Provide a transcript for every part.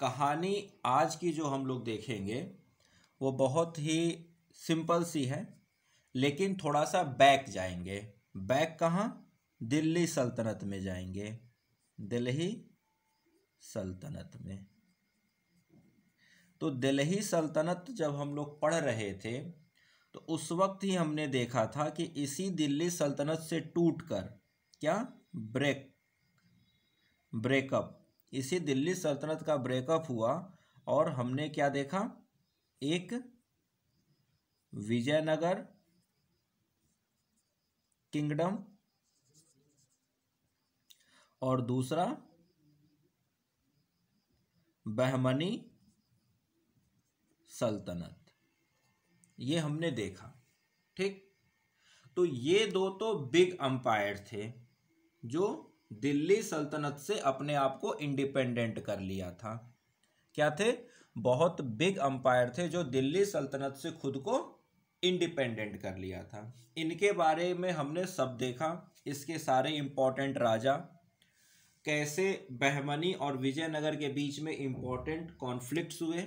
कहानी आज की जो हम लोग देखेंगे वो बहुत ही सिंपल सी है लेकिन थोड़ा सा बैक जाएंगे बैक कहाँ दिल्ली सल्तनत में जाएंगे दिल्ली सल्तनत में तो दिल्ली सल्तनत जब हम लोग पढ़ रहे थे तो उस वक्त ही हमने देखा था कि इसी दिल्ली सल्तनत से टूट कर क्या ब्रेक ब्रेकअप इसी दिल्ली सल्तनत का ब्रेकअप हुआ और हमने क्या देखा एक विजयनगर किंगडम और दूसरा बहमनी सल्तनत ये हमने देखा ठीक तो ये दो तो बिग अंपायर थे जो दिल्ली सल्तनत से अपने आप को इंडिपेंडेंट कर लिया था क्या थे बहुत बिग अंपायर थे जो दिल्ली सल्तनत से खुद को इंडिपेंडेंट कर लिया था इनके बारे में हमने सब देखा इसके सारे इम्पोर्टेंट राजा कैसे बहमनी और विजयनगर के बीच में इम्पोर्टेंट कॉन्फ्लिक्ट्स हुए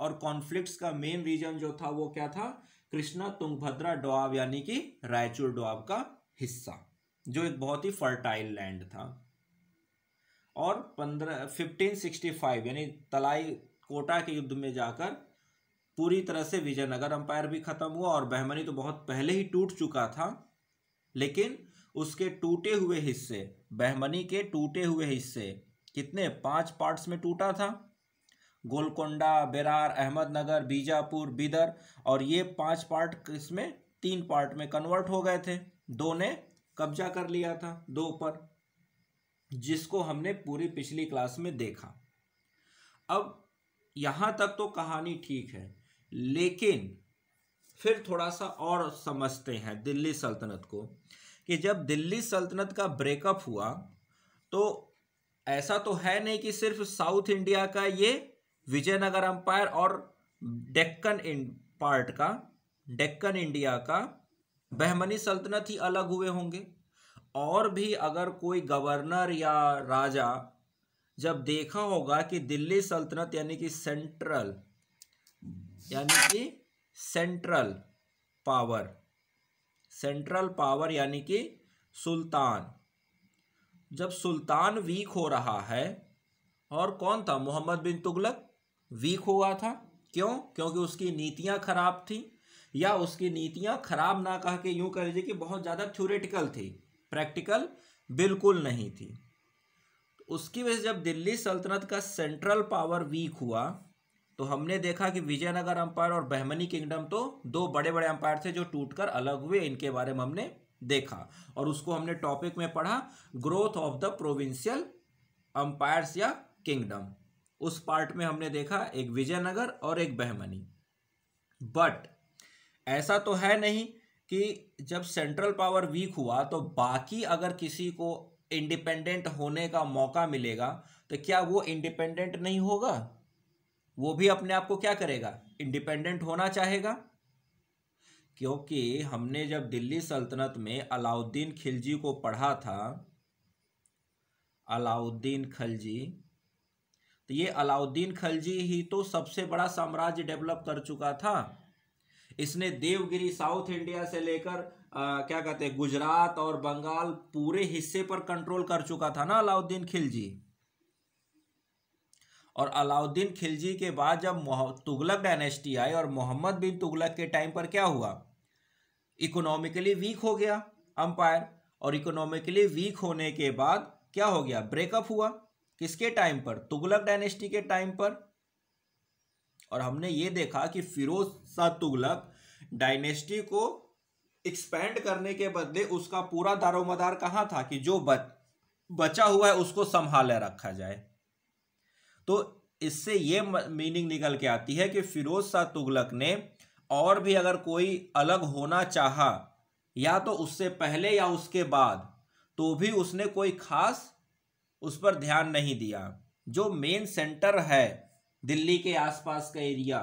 और कॉन्फ्लिक्ट्स का मेन रीजन जो था वो क्या था कृष्णा तुंगभद्रा डोआब यानी कि रायचूर डोआब का हिस्सा जो एक बहुत ही फर्टाइल लैंड था और पंद्रह फिफ्टीन सिक्सटी फाइव यानी तलाई कोटा के युद्ध में जाकर पूरी तरह से विजयनगर अंपायर भी खत्म हुआ और बहमनी तो बहुत पहले ही टूट चुका था लेकिन उसके टूटे हुए हिस्से बहमनी के टूटे हुए हिस्से कितने पांच पार्ट्स में टूटा था गोलकोंडा बेरार अहमदनगर बीजापुर बिदर और ये पांच पार्ट इसमें तीन पार्ट में कन्वर्ट हो गए थे दो ने कब्जा कर लिया था दो पर जिसको हमने पूरी पिछली क्लास में देखा अब यहाँ तक तो कहानी ठीक है लेकिन फिर थोड़ा सा और समझते हैं दिल्ली सल्तनत को कि जब दिल्ली सल्तनत का ब्रेकअप हुआ तो ऐसा तो है नहीं कि सिर्फ साउथ इंडिया का ये विजयनगर अंपायर और डेक्कन पार्ट का डेक्कन इंडिया का बहमनी सल्तनत ही अलग हुए होंगे और भी अगर कोई गवर्नर या राजा जब देखा होगा कि दिल्ली सल्तनत यानी कि सेंट्रल यानी कि सेंट्रल पावर सेंट्रल पावर यानी कि सुल्तान जब सुल्तान वीक हो रहा है और कौन था मोहम्मद बिन तुगलक वीक हुआ था क्यों क्योंकि उसकी नीतियां खराब थी या उसकी नीतियां खराब ना कह के यूं कह लीजिए कि बहुत ज़्यादा थ्योरेटिकल थी प्रैक्टिकल बिल्कुल नहीं थी तो उसकी वजह से जब दिल्ली सल्तनत का सेंट्रल पावर वीक हुआ तो हमने देखा कि विजयनगर अंपायर और बहमनी किंगडम तो दो बड़े बड़े अंपायर थे जो टूटकर अलग हुए इनके बारे में हमने देखा और उसको हमने टॉपिक में पढ़ा growth of the provincial empires या किंगडम उस पार्ट में हमने देखा एक विजयनगर और एक बहमनी बट ऐसा तो है नहीं कि जब सेंट्रल पावर वीक हुआ तो बाकी अगर किसी को इंडिपेंडेंट होने का मौका मिलेगा तो क्या वो इंडिपेंडेंट नहीं होगा वो भी अपने आप को क्या करेगा इंडिपेंडेंट होना चाहेगा क्योंकि हमने जब दिल्ली सल्तनत में अलाउद्दीन खिलजी को पढ़ा था अलाउद्दीन खलजी तो ये अलाउद्दीन खलजी ही तो सबसे बड़ा साम्राज्य डेवलप कर चुका था इसने देवगिरी साउथ इंडिया से लेकर आ, क्या कहते हैं गुजरात और बंगाल पूरे हिस्से पर कंट्रोल कर चुका था ना अलाउद्दीन खिलजी और अलाउद्दीन खिलजी के बाद जब तुगलक डायनेस्टी आई और मोहम्मद बिन तुगलक के टाइम पर क्या हुआ इकोनॉमिकली वीक हो गया अंपायर और इकोनॉमिकली वीक होने के बाद क्या हो गया ब्रेकअप हुआ किसके टाइम पर तुगलक डायनेस्टी के टाइम पर और हमने ये देखा कि फिरोज शाह तुगलक डायनेस्टी को एक्सपैंड करने के बदले उसका पूरा दारोमदार कहाँ था कि जो बच, बचा हुआ है उसको संभाले रखा जाए तो इससे ये मीनिंग निकल के आती है कि फिरोज शाह तुगलक ने और भी अगर कोई अलग होना चाहा या तो उससे पहले या उसके बाद तो भी उसने कोई खास उस पर ध्यान नहीं दिया जो मेन सेंटर है दिल्ली के आसपास का एरिया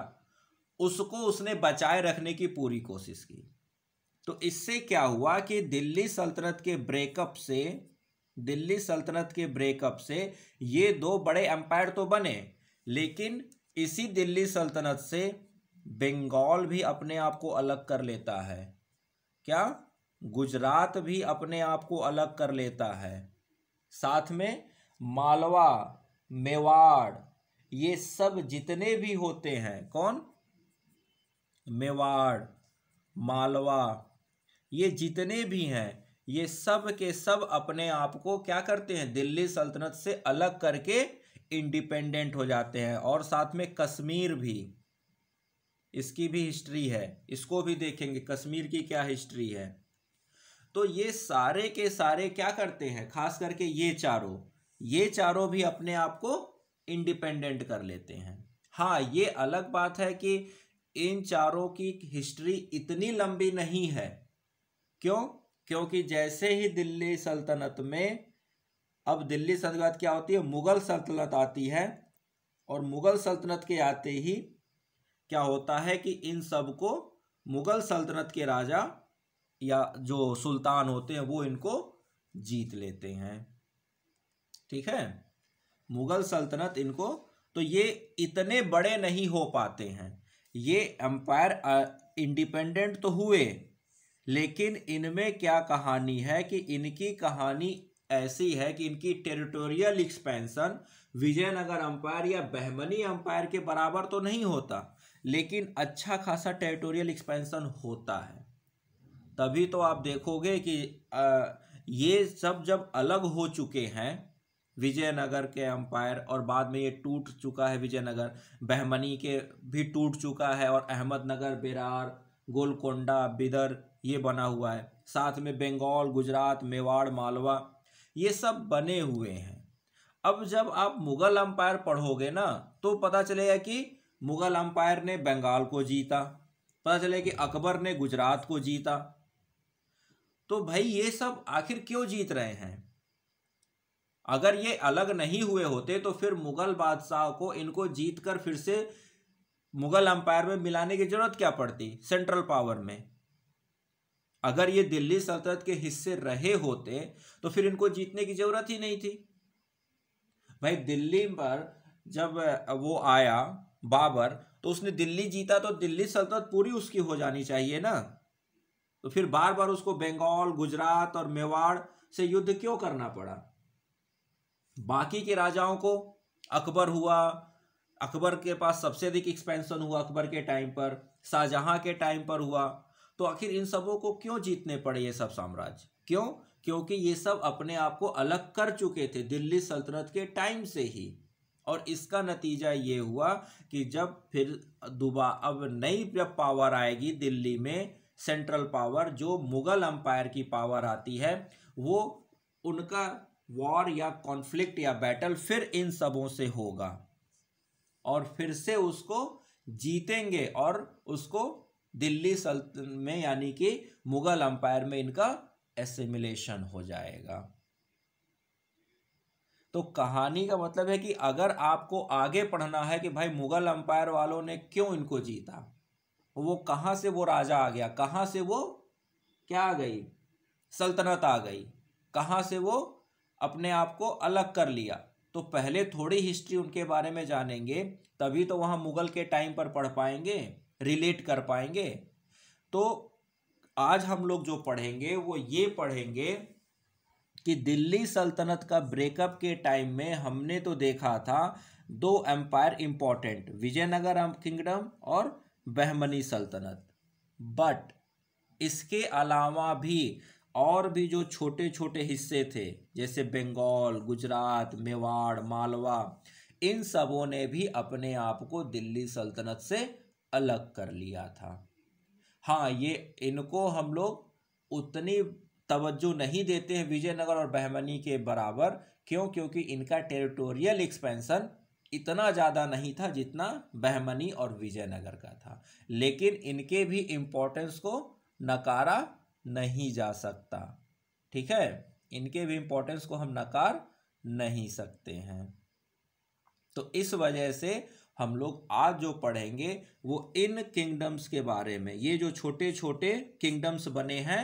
उसको उसने बचाए रखने की पूरी कोशिश की तो इससे क्या हुआ कि दिल्ली सल्तनत के ब्रेकअप से दिल्ली सल्तनत के ब्रेकअप से ये दो बड़े एम्पायर तो बने लेकिन इसी दिल्ली सल्तनत से बंगाल भी अपने आप को अलग कर लेता है क्या गुजरात भी अपने आप को अलग कर लेता है साथ में मालवा मेवाड़ ये सब जितने भी होते हैं कौन मेवाड़ मालवा ये जितने भी हैं ये सब के सब अपने आप को क्या करते हैं दिल्ली सल्तनत से अलग करके इंडिपेंडेंट हो जाते हैं और साथ में कश्मीर भी इसकी भी हिस्ट्री है इसको भी देखेंगे कश्मीर की क्या हिस्ट्री है तो ये सारे के सारे क्या करते हैं खास करके ये चारों ये चारों भी अपने आप को इंडिपेंडेंट कर लेते हैं हाँ ये अलग बात है कि इन चारों की हिस्ट्री इतनी लंबी नहीं है क्यों क्योंकि जैसे ही दिल्ली सल्तनत में अब दिल्ली सल्तनत क्या होती है मुग़ल सल्तनत आती है और मुग़ल सल्तनत के आते ही क्या होता है कि इन सब को मुग़ल सल्तनत के राजा या जो सुल्तान होते हैं वो इनको जीत लेते हैं ठीक है मुगल सल्तनत इनको तो ये इतने बड़े नहीं हो पाते हैं ये एम्पायर इंडिपेंडेंट तो हुए लेकिन इनमें क्या कहानी है कि इनकी कहानी ऐसी है कि इनकी टेरिटोरियल एक्सपेंशन विजयनगर अंपायर या बहमनी अंपायर के बराबर तो नहीं होता लेकिन अच्छा खासा टेरिटोरियल एक्सपेंशन होता है तभी तो आप देखोगे कि आ, ये सब जब अलग हो चुके हैं विजयनगर के अंपायर और बाद में ये टूट चुका है विजयनगर बहमनी के भी टूट चुका है और अहमदनगर बिरार गोलकोंडा बिदर ये बना हुआ है साथ में बंगाल गुजरात मेवाड़ मालवा ये सब बने हुए हैं अब जब आप मुगल अम्पायर पढ़ोगे ना तो पता चलेगा कि मुगल अम्पायर ने बंगाल को जीता पता चलेगा कि अकबर ने गुजरात को जीता तो भाई ये सब आखिर क्यों जीत रहे हैं अगर ये अलग नहीं हुए होते तो फिर मुगल बादशाह को इनको जीत कर फिर से मुगल अंपायर में मिलाने की जरूरत क्या पड़ती सेंट्रल पावर में अगर ये दिल्ली सल्तनत के हिस्से रहे होते तो फिर इनको जीतने की जरूरत ही नहीं थी भाई दिल्ली पर जब वो आया बाबर तो उसने दिल्ली जीता तो दिल्ली सल्तनत पूरी उसकी हो जानी चाहिए ना तो फिर बार बार उसको बंगाल गुजरात और मेवाड़ से युद्ध क्यों करना पड़ा बाकी के राजाओं को अकबर हुआ अकबर के पास सबसे अधिक एक्सपेंशन हुआ अकबर के टाइम पर शाहजहां के टाइम पर हुआ तो आखिर इन सबों को क्यों जीतने पड़े ये सब साम्राज्य क्यों क्योंकि ये सब अपने आप को अलग कर चुके थे दिल्ली सल्तनत के टाइम से ही और इसका नतीजा ये हुआ कि जब फिर दुबा अब नई जब पावर आएगी दिल्ली में सेंट्रल पावर जो मुगल अंपायर की पावर आती है वो उनका वॉर या कॉन्फ्लिक्ट या बैटल फिर इन सबों से होगा और फिर से उसको जीतेंगे और उसको दिल्ली सल्तन में यानी कि मुगल अंपायर में इनका एसिमिलेशन हो जाएगा तो कहानी का मतलब है कि अगर आपको आगे पढ़ना है कि भाई मुगल अंपायर वालों ने क्यों इनको जीता वो कहाँ से वो राजा आ गया कहाँ से वो क्या आ गई सल्तनत आ गई कहाँ से वो अपने आप को अलग कर लिया तो पहले थोड़ी हिस्ट्री उनके बारे में जानेंगे तभी तो वहाँ मुगल के टाइम पर पढ़ पाएंगे रिलेट कर पाएंगे तो आज हम लोग जो पढ़ेंगे वो ये पढ़ेंगे कि दिल्ली सल्तनत का ब्रेकअप के टाइम में हमने तो देखा था दो एम्पायर इम्पॉर्टेंट विजयनगर किंगडम और बहमनी सल्तनत बट इसके अलावा भी और भी जो छोटे छोटे हिस्से थे जैसे बंगाल गुजरात मेवाड़ मालवा इन सबों ने भी अपने आप को दिल्ली सल्तनत से अलग कर लिया था हाँ ये इनको हम लोग उतनी तवज्जो नहीं देते हैं विजयनगर और बहमनी के बराबर क्यों क्योंकि इनका टेरिटोरियल एक्सपेंशन इतना ज़्यादा नहीं था जितना बहमनी और विजयनगर का था लेकिन इनके भी इम्पोर्टेंस को नकारा नहीं जा सकता ठीक है इनके भी इम्पोर्टेंस को हम नकार नहीं सकते हैं तो इस वजह से हम लोग आज जो पढ़ेंगे वो इन किंगडम्स के बारे में ये जो छोटे छोटे किंगडम्स बने हैं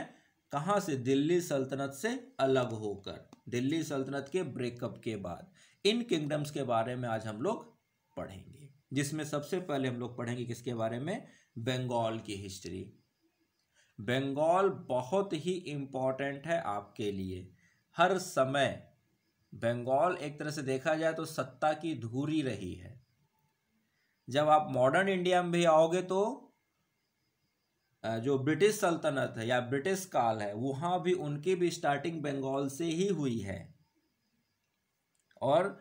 कहाँ से दिल्ली सल्तनत से अलग होकर दिल्ली सल्तनत के ब्रेकअप के बाद इन किंगडम्स के बारे में आज हम लोग पढ़ेंगे जिसमें सबसे पहले हम लोग पढ़ेंगे किसके बारे में बंगाल की हिस्ट्री बंगाल बहुत ही इम्पॉर्टेंट है आपके लिए हर समय बंगाल एक तरह से देखा जाए तो सत्ता की धूरी रही है जब आप मॉडर्न इंडिया में भी आओगे तो जो ब्रिटिश सल्तनत है या ब्रिटिश काल है वहाँ भी उनकी भी स्टार्टिंग बंगाल से ही हुई है और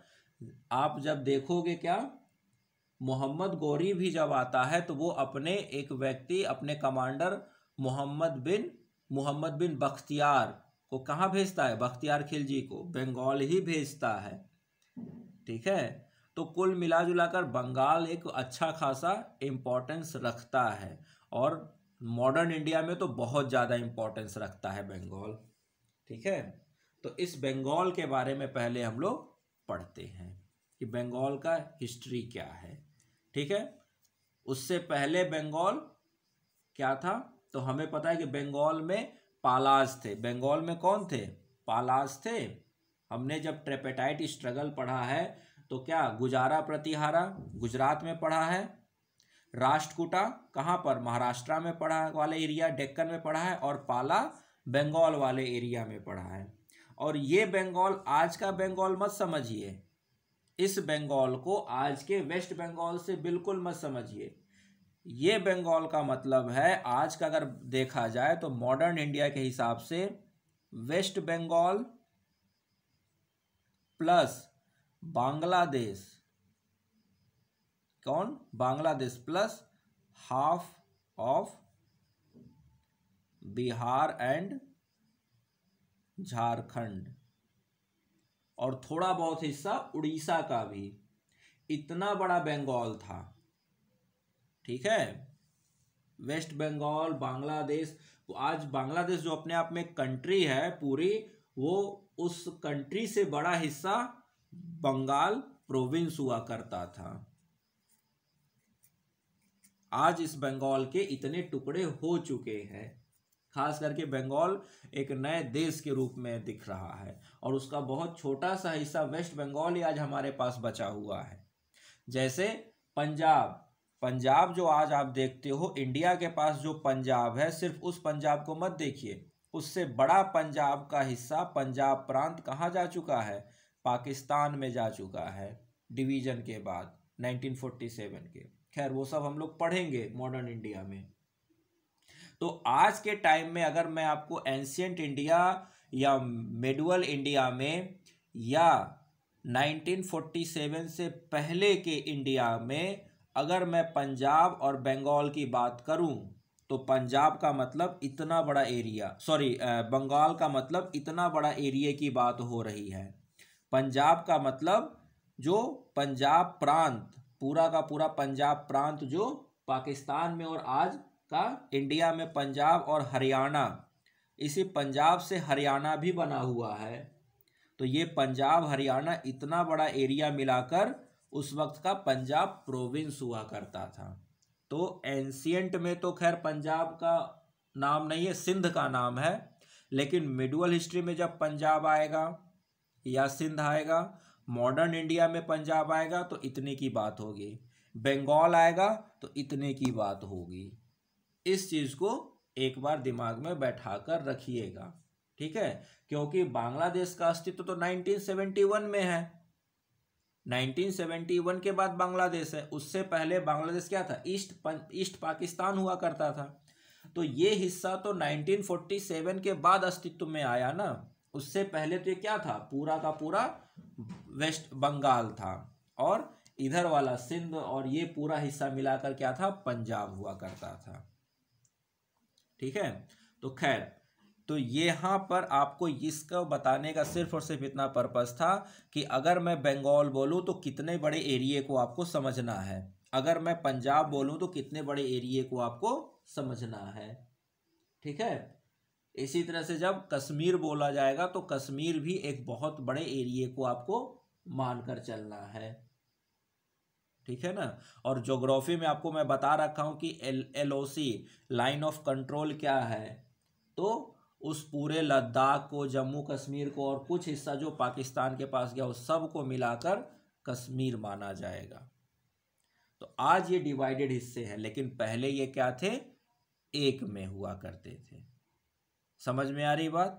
आप जब देखोगे क्या मोहम्मद गौरी भी जब आता है तो वो अपने एक व्यक्ति अपने कमांडर मोहम्मद बिन मोहम्मद बिन बख्तियार को कहाँ भेजता है बख्तियार खिलजी को बंगाल ही भेजता है ठीक है तो कुल मिला कर बंगाल एक अच्छा खासा इम्पोर्टेंस रखता है और मॉडर्न इंडिया में तो बहुत ज़्यादा इम्पोर्टेंस रखता है बंगाल ठीक है तो इस बंगाल के बारे में पहले हम लोग पढ़ते हैं कि बंगाल का हिस्ट्री क्या है ठीक है उससे पहले बंगाल क्या था तो हमें पता है कि बंगाल में पालाज थे बंगाल में कौन थे पालाज थे हमने जब ट्रेपेटाइट स्ट्रगल पढ़ा है तो क्या गुजारा प्रतिहारा गुजरात में पढ़ा है राष्ट्रकूटा कहाँ पर महाराष्ट्र में पढ़ा वाले एरिया डेक्कन में पढ़ा है और पाला बंगाल वाले एरिया में पढ़ा है और ये बंगाल आज का बंगाल मत समझिए इस बंगाल को आज के वेस्ट बंगाल से बिल्कुल मत समझिए ये बंगाल का मतलब है आज का अगर देखा जाए तो मॉडर्न इंडिया के हिसाब से वेस्ट बंगाल प्लस बांग्लादेश कौन Bangladesh plus half of Bihar and Jharkhand और थोड़ा बहुत हिस्सा उड़ीसा का भी इतना बड़ा बंगाल था ठीक है वेस्ट बंगाल बांग्लादेश आज बांग्लादेश जो अपने आप में कंट्री है पूरी वो उस कंट्री से बड़ा हिस्सा बंगाल प्रोविंस हुआ करता था आज इस बंगाल के इतने टुकड़े हो चुके हैं खास करके बंगाल एक नए देश के रूप में दिख रहा है और उसका बहुत छोटा सा हिस्सा वेस्ट बंगाल ही आज हमारे पास बचा हुआ है जैसे पंजाब पंजाब जो आज आप देखते हो इंडिया के पास जो पंजाब है सिर्फ उस पंजाब को मत देखिए उससे बड़ा पंजाब का हिस्सा पंजाब प्रांत कहाँ जा चुका है पाकिस्तान में जा चुका है डिवीजन के बाद 1947 के खैर वो सब हम लोग पढ़ेंगे मॉडर्न इंडिया में तो आज के टाइम में अगर मैं आपको एंशियंट इंडिया या मेडुअल इंडिया में या 1947 से पहले के इंडिया में अगर मैं पंजाब और बंगाल की बात करूं तो पंजाब का मतलब इतना बड़ा एरिया सॉरी बंगाल का मतलब इतना बड़ा एरिया की बात हो रही है पंजाब का मतलब जो पंजाब प्रांत पूरा का पूरा पंजाब प्रांत जो पाकिस्तान में और आज का इंडिया में पंजाब और हरियाणा इसी पंजाब से हरियाणा भी बना हुआ है तो ये पंजाब हरियाणा इतना बड़ा एरिया मिलाकर उस वक्त का पंजाब प्रोविंस हुआ करता था तो एंशियंट में तो खैर पंजाब का नाम नहीं है सिंध का नाम है लेकिन मिडवल हिस्ट्री में जब पंजाब आएगा या सिंध आएगा मॉडर्न इंडिया में पंजाब आएगा तो इतने की बात होगी बंगाल आएगा तो इतने की बात होगी इस चीज़ को एक बार दिमाग में बैठा कर रखिएगा ठीक है क्योंकि बांग्लादेश का अस्तित्व तो 1971 में है 1971 के बाद बांग्लादेश है उससे पहले बांग्लादेश क्या था ईस्ट ईस्ट पाकिस्तान हुआ करता था तो ये हिस्सा तो 1947 के बाद अस्तित्व में आया ना उससे पहले तो ये क्या था पूरा का पूरा वेस्ट बंगाल था और इधर वाला सिंध और ये पूरा हिस्सा मिलाकर क्या था पंजाब हुआ करता था ठीक है तो खैर तो यहाँ पर आपको इसका बताने का सिर्फ और सिर्फ इतना पर्पज़ था कि अगर मैं बंगाल बोलूँ तो कितने बड़े एरिए को आपको समझना है अगर मैं पंजाब बोलूँ तो कितने बड़े एरिए को आपको समझना है ठीक है इसी तरह से जब कश्मीर बोला जाएगा तो कश्मीर भी एक बहुत बड़े एरिए को आपको मानकर चलना है ठीक है ना और जोग्राफी में आपको मैं बता रखा हूँ कि L L line of control क्या है तो उस पूरे लद्दाख को जम्मू कश्मीर को और कुछ हिस्सा जो पाकिस्तान के पास गया उस सब को मिलाकर कश्मीर माना जाएगा तो आज ये डिवाइडेड हिस्से हैं लेकिन पहले ये क्या थे एक में हुआ करते थे समझ में आ रही बात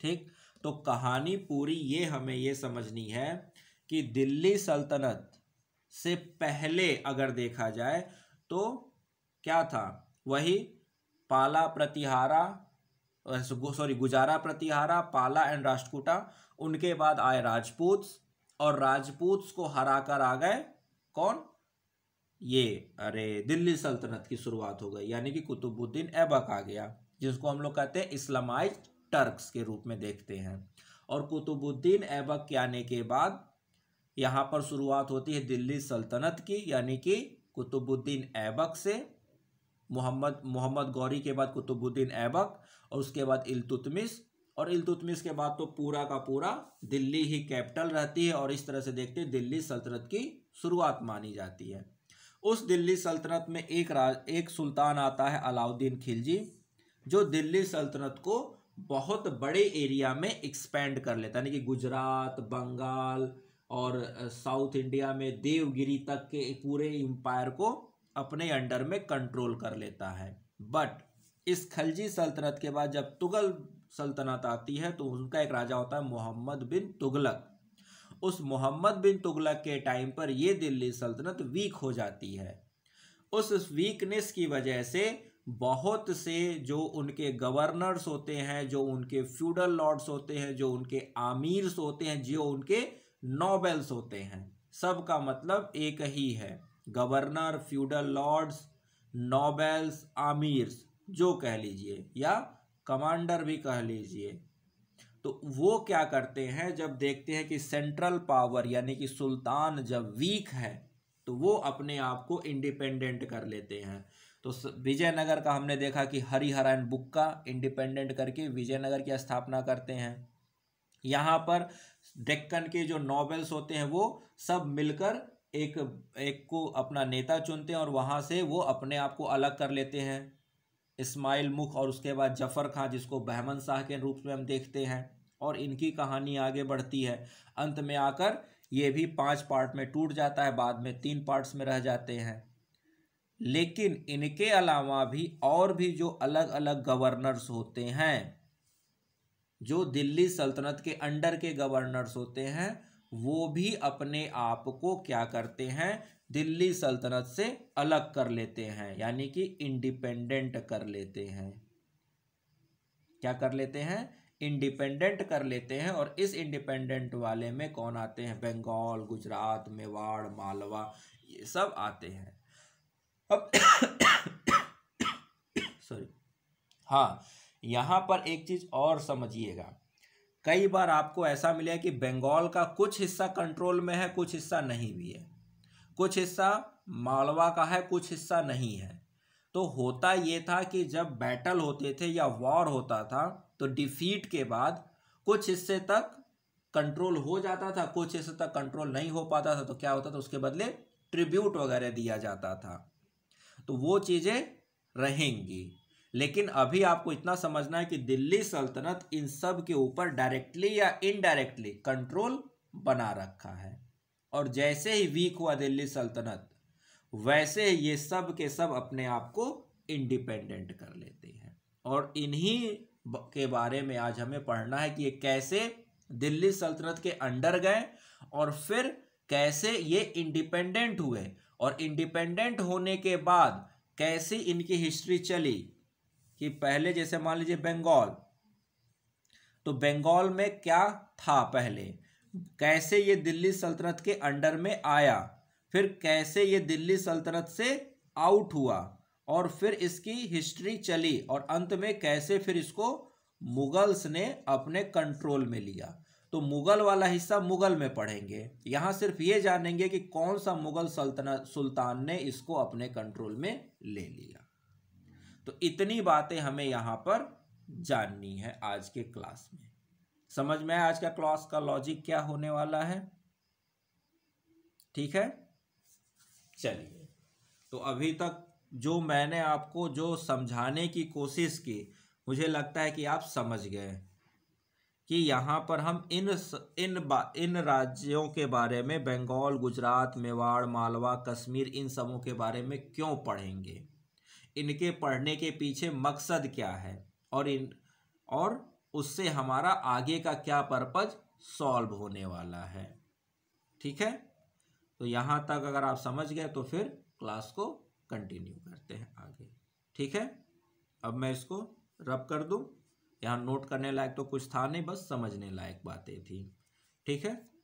ठीक तो कहानी पूरी ये हमें ये समझनी है कि दिल्ली सल्तनत से पहले अगर देखा जाए तो क्या था वही पाला प्रतिहारा सॉरी गुजारा प्रतिहारा पाला एंड राष्ट्रकूटा उनके बाद आए राजपूत और राजपूत को हरा कर आ गए कौन ये अरे दिल्ली सल्तनत की शुरुआत हो गई यानी कि कुतुबुद्दीन ऐबक आ गया जिसको हम लोग कहते हैं इस्लामाइज टर्क्स के रूप में देखते हैं और कुतुबुद्दीन ऐबक के आने के बाद यहाँ पर शुरुआत होती है दिल्ली सल्तनत की यानी कि कुतुबुद्दीन ऐबक से मोहम्मद मोहम्मद गौरी के बाद कुतुबुद्दीन ऐबक और उसके बाद इल्तुतमिस और इल्तुतमिस के बाद तो पूरा का पूरा दिल्ली ही कैपिटल रहती है और इस तरह से देखते हैं दिल्ली सल्तनत की शुरुआत मानी जाती है उस दिल्ली सल्तनत में एक राज एक सुल्तान आता है अलाउद्दीन खिलजी जो दिल्ली सल्तनत को बहुत बड़े एरिया में एक्सपेंड कर लेता यानी कि गुजरात बंगाल और साउथ इंडिया में देवगिरी तक के पूरे एम्पायर को अपने अंडर में कंट्रोल कर लेता है बट इस खलजी सल्तनत के बाद जब तुगल सल्तनत आती है तो उनका एक राजा होता है मोहम्मद बिन तुगलक उस मोहम्मद बिन तुगलक के टाइम पर यह दिल्ली सल्तनत वीक हो जाती है उस वीकनेस की वजह से बहुत से जो उनके गवर्नर्स होते हैं जो उनके फ्यूडल लॉर्ड्स होते हैं जो उनके आमीर्स होते हैं जो उनके नॉबल्स होते हैं सब का मतलब एक ही है गवर्नर फ्यूडल लॉर्ड्स नोबेल्स आमिर्स जो कह लीजिए या कमांडर भी कह लीजिए तो वो क्या करते हैं जब देखते हैं कि सेंट्रल पावर यानी कि सुल्तान जब वीक है तो वो अपने आप को इंडिपेंडेंट कर लेते हैं तो विजयनगर का हमने देखा कि हरिहरन बुक्का इंडिपेंडेंट करके विजयनगर की स्थापना करते हैं यहाँ पर डेक्कन के जो नॉवेल्स होते हैं वो सब मिलकर एक एक को अपना नेता चुनते हैं और वहाँ से वो अपने आप को अलग कर लेते हैं इस्माइल मुख और उसके बाद जफ़र खां जिसको बहमन शाह के रूप में हम देखते हैं और इनकी कहानी आगे बढ़ती है अंत में आकर ये भी पांच पार्ट में टूट जाता है बाद में तीन पार्ट्स में रह जाते हैं लेकिन इनके अलावा भी और भी जो अलग अलग गवर्नर्स होते हैं जो दिल्ली सल्तनत के अंडर के गवर्नर्स होते हैं वो भी अपने आप को क्या करते हैं दिल्ली सल्तनत से अलग कर लेते हैं यानी कि इंडिपेंडेंट कर लेते हैं क्या कर लेते हैं इंडिपेंडेंट कर लेते हैं और इस इंडिपेंडेंट वाले में कौन आते हैं बंगाल गुजरात मेवाड़ मालवा ये सब आते हैं अब सॉरी हाँ यहाँ पर एक चीज़ और समझिएगा कई बार आपको ऐसा मिले कि बंगाल का कुछ हिस्सा कंट्रोल में है कुछ हिस्सा नहीं भी है कुछ हिस्सा मालवा का है कुछ हिस्सा नहीं है तो होता ये था कि जब बैटल होते थे या वॉर होता था तो डिफीट के बाद कुछ हिस्से तक कंट्रोल हो जाता था कुछ हिस्से तक कंट्रोल नहीं हो पाता था तो क्या होता था उसके बदले ट्रिब्यूट वगैरह दिया जाता था तो वो चीज़ें रहेंगी लेकिन अभी आपको इतना समझना है कि दिल्ली सल्तनत इन सब के ऊपर डायरेक्टली या इनडायरेक्टली कंट्रोल बना रखा है और जैसे ही वीक हुआ दिल्ली सल्तनत वैसे ये सब के सब अपने आप को इंडिपेंडेंट कर लेते हैं और इन्हीं के बारे में आज हमें पढ़ना है कि ये कैसे दिल्ली सल्तनत के अंडर गए और फिर कैसे ये इंडिपेंडेंट हुए और इंडिपेंडेंट होने के बाद कैसी इनकी हिस्ट्री चली कि पहले जैसे मान लीजिए बंगाल तो बंगाल में क्या था पहले कैसे ये दिल्ली सल्तनत के अंडर में आया फिर कैसे ये दिल्ली सल्तनत से आउट हुआ और फिर इसकी हिस्ट्री चली और अंत में कैसे फिर इसको मुगल्स ने अपने कंट्रोल में लिया तो मुगल वाला हिस्सा मुगल में पढ़ेंगे यहाँ सिर्फ ये जानेंगे कि कौन सा मुगल सल्तनत सुल्तान ने इसको अपने कंट्रोल में ले लिया तो इतनी बातें हमें यहाँ पर जाननी है आज के क्लास में समझ में आज का क्लास का लॉजिक क्या होने वाला है ठीक है चलिए तो अभी तक जो मैंने आपको जो समझाने की कोशिश की मुझे लगता है कि आप समझ गए कि यहाँ पर हम इन इन इन राज्यों के बारे में बंगाल गुजरात मेवाड़ मालवा कश्मीर इन सबों के बारे में क्यों पढ़ेंगे इनके पढ़ने के पीछे मकसद क्या है और इन और उससे हमारा आगे का क्या पर्पज सॉल्व होने वाला है ठीक है तो यहाँ तक अगर आप समझ गए तो फिर क्लास को कंटिन्यू करते हैं आगे ठीक है अब मैं इसको रब कर दूँ यहाँ नोट करने लायक तो कुछ था नहीं बस समझने लायक बातें थी ठीक है